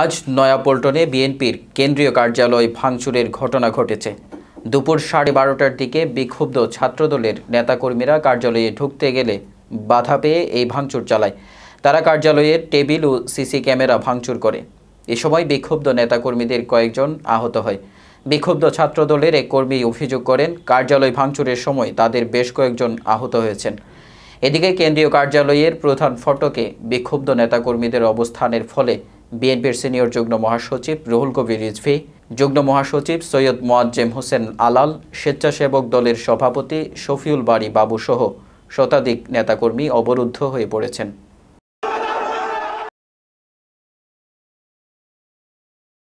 আজ নয়াপল্টনে বিএনপির কেন্দ্রীয় কার্যালয় ভাঙচুরের ঘটনা ঘটেছে দুপুর সাড়ে বারোটার দিকে বিক্ষুব্ধ ছাত্রদলের নেতাকর্মীরা কার্যালয়ে ঢুকতে গেলে বাধা পেয়ে এই ভাঙচুর চালায় তারা কার্যালয়ের টেবিল ও সিসি ক্যামেরা ভাঙচুর করে এ সময় বিক্ষুব্ধ নেতাকর্মীদের কয়েকজন আহত হয় বিক্ষুব্ধ ছাত্রদলের এক কর্মী অভিযোগ করেন কার্যালয় ভাঙচুরের সময় তাদের বেশ কয়েকজন আহত হয়েছেন এদিকে কেন্দ্রীয় কার্যালয়ের প্রধান ফটকে বিক্ষুব্ধ নেতাকর্মীদের অবস্থানের ফলে বিএনপির সিনিয়র যুগ্ম মহাসচিব রুহুল কবির রিজভি যুগ্ম মহাসচিব সৈয়দ মোয়াজ্জেম হোসেন আলাল স্বেচ্ছাসেবক দলের সভাপতি শফিউল বাড়ি বাবুসহ শতাধিক নেতাকর্মী অবরুদ্ধ হয়ে পড়েছেন